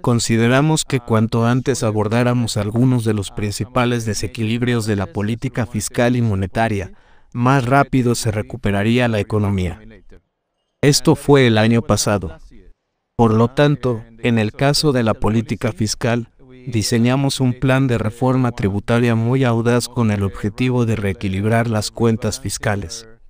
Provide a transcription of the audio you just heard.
Consideramos que cuanto antes abordáramos algunos de los principales desequilibrios de la política fiscal y monetaria, más rápido se recuperaría la economía. Esto fue el año pasado. Por lo tanto, en el caso de la política fiscal, diseñamos un plan de reforma tributaria muy audaz con el objetivo de reequilibrar las cuentas fiscales.